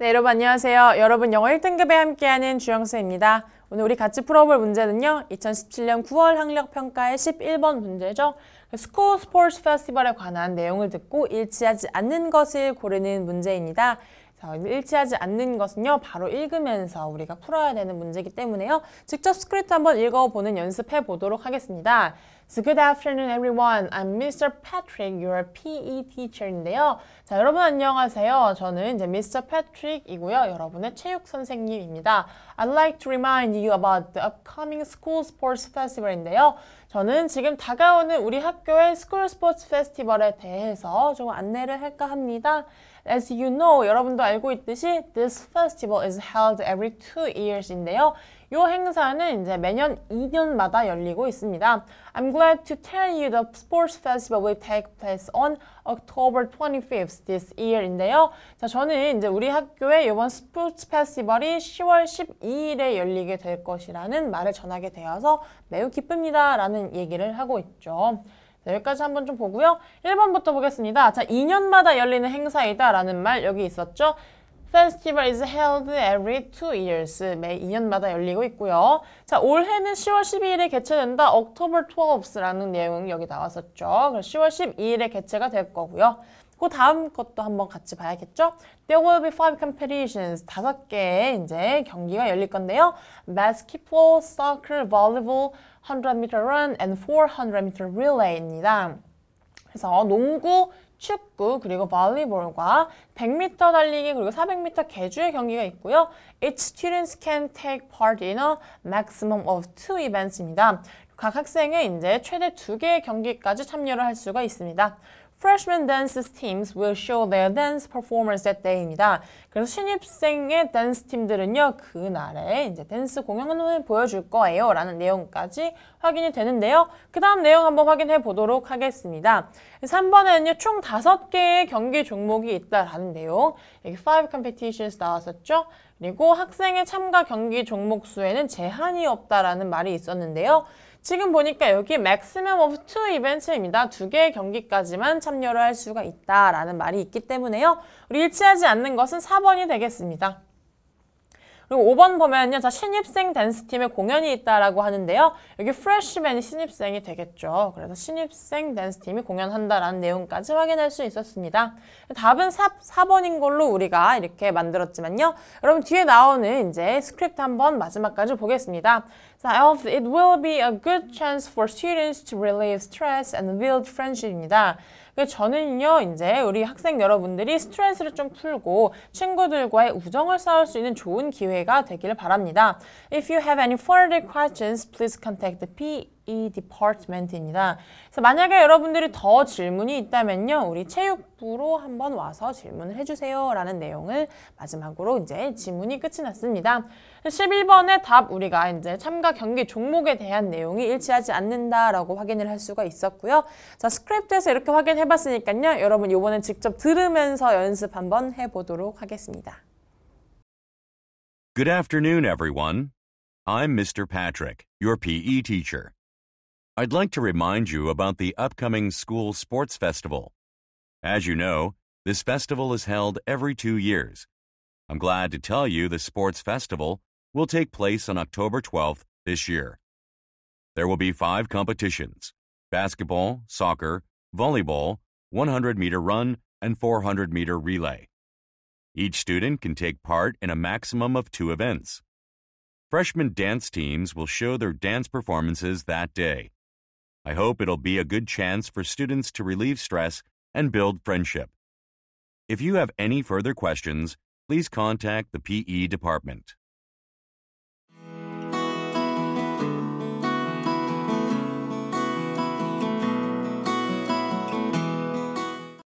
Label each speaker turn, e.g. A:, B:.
A: 네, 여러분 안녕하세요. 여러분 영어 1등급에 함께하는 주영수입니다. 오늘 우리 같이 풀어볼 문제는요. 2017년 9월 학력평가의 11번 문제죠. 그 스코 스포츠 페스티벌에 관한 내용을 듣고 일치하지 않는 것을 고르는 문제입니다. 자, 일치하지 않는 것은요. 바로 읽으면서 우리가 풀어야 되는 문제이기 때문에요. 직접 스크립트 한번 읽어보는 연습해 보도록 하겠습니다. So good afternoon everyone. I'm Mr. Patrick, your PE teacher인데요. 자, 여러분 안녕하세요. 저는 이제 Mr. Patrick이고요. 여러분의 체육 선생님입니다. I'd like to remind you about the upcoming school sports festival인데요. 저는 지금 다가오는 우리 학교의 스쿨 스포츠 페스티벌에 대해서 좀 안내를 할까 합니다. As you know, 여러분도 알고 있듯이 this festival is held every two years인데요. 이 행사는 이제 매년 2년마다 열리고 있습니다. I'm glad to tell you the sports festival will take place on October 25th this year인데요. 자, 저는 이제 우리 학교의 이번 스포츠 페스티벌이 10월 12일에 열리게 될 것이라는 말을 전하게 되어서 매우 기쁩니다. 라는 얘기를 하고 있죠. 자, 네, 여기까지 한번 좀 보고요. 1번부터 보겠습니다. 자, 2년마다 열리는 행사이다 라는 말 여기 있었죠. Festival is held every two years. 매 2년마다 열리고 있고요. 자, 올해는 10월 12일에 개최된다. October 12th라는 내용이 여기 나왔었죠. 그래서 10월 12일에 개최가 될 거고요. 그 다음 것도 한번 같이 봐야겠죠? There will be five competitions. 다섯 개의 이제 경기가 열릴 건데요. Basketball, soccer, volleyball, 100m run and 400m relay입니다. 그래서 농구, 축구, 그리고 발리볼과 100m 달리기, 그리고 400m 개주의 경기가 있고요. Each student can take part in a maximum of two events입니다. 각 학생은 이제 최대 두개의 경기까지 참여를 할 수가 있습니다. freshman dance teams will show their dance performance that day입니다. 그래서 신입생의 댄스 팀들은요 그날에 이제 댄스 공연을 보여줄 거예요 라는 내용까지 확인이 되는데요. 그 다음 내용 한번 확인해 보도록 하겠습니다. 3번에는요 총 다섯 개의 경기 종목이 있다라는 내용 여기 5 competitions 나왔었죠. 그리고 학생의 참가 경기 종목 수에는 제한이 없다라는 말이 있었는데요. 지금 보니까 여기 맥스 x i m u m of 입니다두 개의 경기까지만 참여를 할 수가 있다라는 말이 있기 때문에요. 우리 일치하지 않는 것은 4번이 되겠습니다. 그리고 5번 보면요. 자, 신입생 댄스팀의 공연이 있다라고 하는데요. 여기 프레쉬맨이 신입생이 되겠죠. 그래서 신입생 댄스팀이 공연한다라는 내용까지 확인할 수 있었습니다. 답은 4, 번인 걸로 우리가 이렇게 만들었지만요. 여러분 뒤에 나오는 이제 스크립트 한번 마지막까지 보겠습니다. else it will be a good chance for students to relieve stress and build friendship입니다. 저는요, 이제 우리 학생 여러분들이 스트레스를 좀 풀고 친구들과의 우정을 쌓을 수 있는 좋은 기회가 되기를 바랍니다. If you have any further questions, please contact the P 이 디파트먼트입니다. 그래서 만약에 여러분들이 더 질문이 있다면요. 우리 체육부로 한번 와서 질문을 해주세요. 라는 내용을 마지막으로 이제 지문이 끝이 났습니다. 11번의 답 우리가 이제 참가 경기 종목에 대한 내용이 일치하지 않는다라고 확인을 할 수가 있었고요. 자, 스크립트에서 이렇게 확인해봤으니까요. 여러분 이번엔 직접 들으면서 연습 한번 해보도록 하겠습니다.
B: Good afternoon, everyone. I'm Mr. Patrick, your PE teacher. I'd like to remind you about the upcoming School Sports Festival. As you know, this festival is held every two years. I'm glad to tell you the Sports Festival will take place on October 12th this year. There will be five competitions basketball, soccer, volleyball, 100 meter run, and 400 meter relay. Each student can take part in a maximum of two events. Freshman dance teams will show their dance performances that day. I hope it'll be a good chance for students to relieve stress and build friendship. If you have any further questions, please contact the PE department.